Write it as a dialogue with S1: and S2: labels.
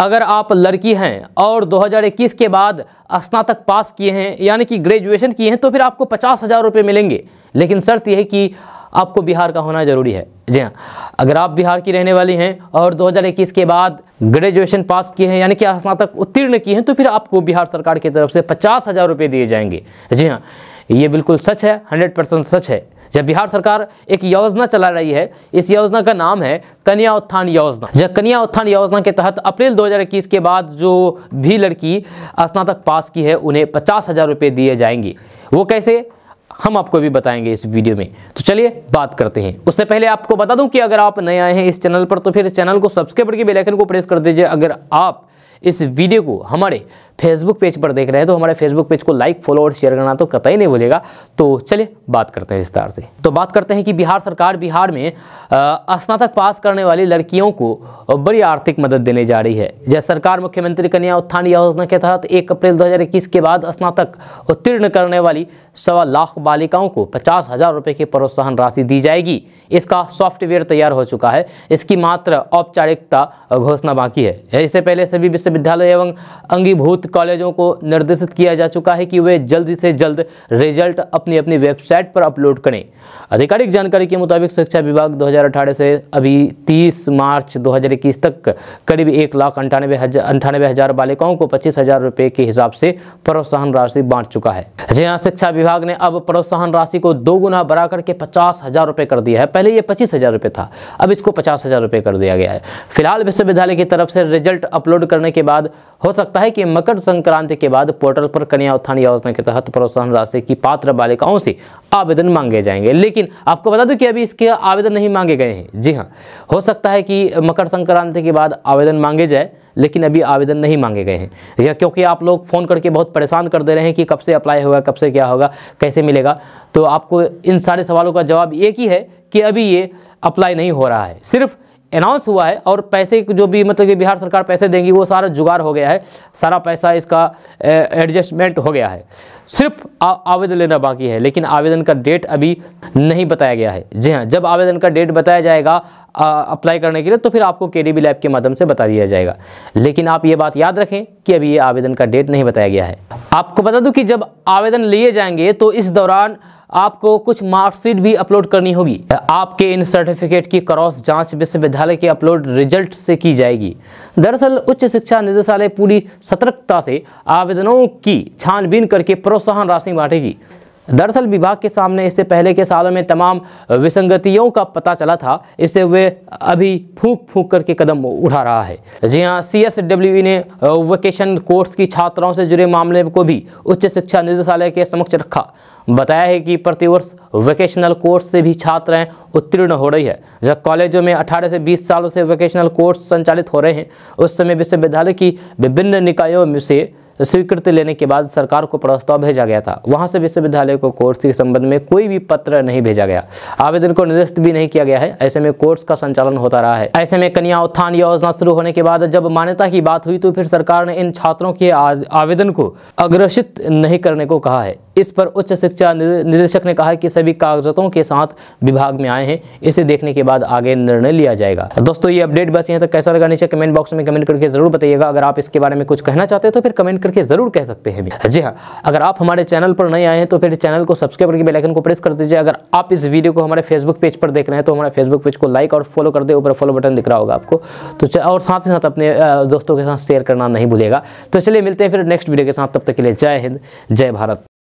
S1: अगर आप लड़की हैं और 2021 के बाद स्नातक पास किए हैं यानी कि ग्रेजुएशन किए हैं तो फिर आपको पचास हज़ार रुपये मिलेंगे लेकिन शर्त यह है कि आपको बिहार का होना ज़रूरी है जी हाँ अगर आप बिहार की रहने वाली हैं और 2021 के बाद ग्रेजुएशन पास किए हैं यानी कि स्नातक उत्तीर्ण किए हैं तो फिर आपको बिहार सरकार की तरफ से पचास हज़ार रुपये दिए जाएंगे जी हाँ ये बिल्कुल सच है हंड्रेड परसेंट सच है जब बिहार सरकार एक योजना चला रही है इस योजना का नाम है कन्या उत्थान योजना जब कन्या उत्थान योजना के तहत अप्रैल 2021 के बाद जो भी लड़की स्नातक पास की है उन्हें पचास हज़ार रुपये दिए जाएंगे वो कैसे हम आपको भी बताएंगे इस वीडियो में तो चलिए बात करते हैं उससे पहले आपको बता दूं कि अगर आप नए आए हैं इस चैनल पर तो फिर चैनल को सब्सक्राइब करके बेलाइकन को प्रेस कर दीजिए अगर आप इस वीडियो को हमारे फेसबुक पेज पर देख रहे हैं तो हमारे फेसबुक पेज को लाइक फॉलो और शेयर करना तो कतई नहीं भूलेगा तो चलिए बात करते हैं विस्तार से तो बात करते हैं कि बिहार सरकार बिहार में स्नातक पास करने वाली लड़कियों को बड़ी आर्थिक मदद देने जा रही है जैसे सरकार मुख्यमंत्री कन्या उत्थान योजना के तहत एक अप्रैल दो के बाद स्नातक उत्तीर्ण करने वाली सवा लाख बालिकाओं को पचास हजार रुपये की प्रोत्साहन राशि दी जाएगी इसका सॉफ्टवेयर तैयार हो चुका है इसकी मात्र औपचारिकता घोषणा बाकी है इससे पहले सभी विश्वविद्यालय एवं अंगीभूत कॉलेजों को निर्देशित किया जा चुका है कि वे जल्द से जल्द रिजल्ट अपनी अपनी वेबसाइट पर अपलोड करें आधिकारिक जानकारी के मुताबिक शिक्षा विभाग 2018 से अभी 30 मार्च 2021 तक करीब एक लाख अंठानवे अंठानवे हजार बालिकाओं को पच्चीस हजार रुपये के हिसाब से प्रोत्साहन राशि बांट चुका है जी हाँ शिक्षा विभाग ने अब प्रोत्साहन राशि को दो गुना बढ़ा करके पचास हजार रुपये कर दिया है पहले ये पच्चीस हजार रुपये था अब इसको पचास हजार रुपये कर दिया गया है फिलहाल विश्वविद्यालय की तरफ से रिजल्ट अपलोड करने के बाद हो सकता है कि मकर मकर संक्रांति के बाद पोर्टल पर कन्या उत्थान योजना के तहत प्रोत्साहन राशि की पात्र बालिकाओं से आवेदन मांगे जाएंगे लेकिन आपको बता दूं कि अभी इसके आवेदन नहीं मांगे गए हैं जी हाँ हो सकता है कि मकर संक्रांति के बाद आवेदन मांगे जाए लेकिन अभी आवेदन नहीं मांगे गए हैं यह क्योंकि आप लोग फ़ोन करके बहुत परेशान कर दे रहे हैं कि कब से अप्लाई होगा कब से क्या होगा कैसे मिलेगा तो आपको इन सारे सवालों का जवाब एक ही है कि अभी ये अप्लाई नहीं हो रहा है सिर्फ़ अनाउंस हुआ है और पैसे जो भी मतलब कि बिहार सरकार पैसे देंगी वो सारा जुगाड़ हो गया है सारा पैसा इसका एडजस्टमेंट हो गया है सिर्फ आवेदन लेना बाकी है लेकिन आवेदन का डेट अभी नहीं बताया गया है जी हाँ जब आवेदन का डेट बताया जाएगा अप्लाई करने के लिए तो फिर आपको के डी लैब के माध्यम से बता दिया जाएगा लेकिन आप ये बात याद रखें कि अभी ये आवेदन का डेट नहीं बताया गया है आपको बता दूं कि जब आवेदन लिए जाएंगे तो इस दौरान आपको कुछ मार्कशीट भी अपलोड करनी होगी आपके इन सर्टिफिकेट की क्रॉस जांच विश्वविद्यालय के अपलोड रिजल्ट से की जाएगी दरअसल उच्च शिक्षा निदेशालय पूरी सतर्कता से आवेदनों की छानबीन करके प्रोत्साहन राशि बांटेगी दरअसल विभाग के सामने इससे पहले के सालों में तमाम विसंगतियों का पता चला था इससे वे अभी फूंक फूंक करके कदम उठा रहा है जी हाँ सी एस डब्ल्यू ने वोकेशन कोर्स की छात्राओं से जुड़े मामले को भी उच्च शिक्षा निदेशालय के समक्ष रखा बताया है कि प्रतिवर्ष वोकेशनल कोर्स से भी छात्राएं उत्तीर्ण हो रही है जब कॉलेजों में 18 से 20 सालों से वोकेशनल कोर्स संचालित हो रहे हैं उस समय विश्वविद्यालय की विभिन्न निकायों में से स्वीकृति लेने के बाद सरकार को प्रस्ताव भेजा गया था वहां से विश्वविद्यालय को कोर्स के संबंध में कोई भी पत्र नहीं भेजा गया आवेदन को निरस्त भी नहीं किया गया है ऐसे में कोर्स का संचालन होता रहा है ऐसे में कन्या उत्थान योजना शुरू होने के बाद जब मान्यता की बात हुई तो फिर सरकार ने इन छात्रों के आवेदन को अग्रसित नहीं करने को कहा है इस पर उच्च शिक्षा निदेशक ने कहा कि सभी कागजातों के साथ विभाग में आए हैं इसे देखने के बाद आगे निर्णय लिया जाएगा दोस्तों ये अपडेट बस यहाँ तक कैसा लगा नीचे कमेंट बॉक्स में कमेंट करके जरूर बताइएगा अगर आप इसके बारे में कुछ कहना चाहते हैं तो फिर कमेंट करके जरूर कह सकते हैं जी हाँ अगर आप हमारे चैनल पर नहीं आए हैं तो फिर चैनल को सब्सक्राइब करके बेलाइकन को प्रेस कर दीजिए अगर आप इस वीडियो को हमारे फेसबुक पेज पर देख रहे हैं तो हमारे फेसबुक पेज को लाइक और फॉलो कर दे ऊपर फॉलो बटन दिख रहा होगा आपको तो और साथ ही साथ अपने दोस्तों के साथ शेयर करना नहीं भूलेगा तो चलिए मिलते हैं फिर नेक्स्ट वीडियो के साथ तब तक के लिए जय हिंद जय भारत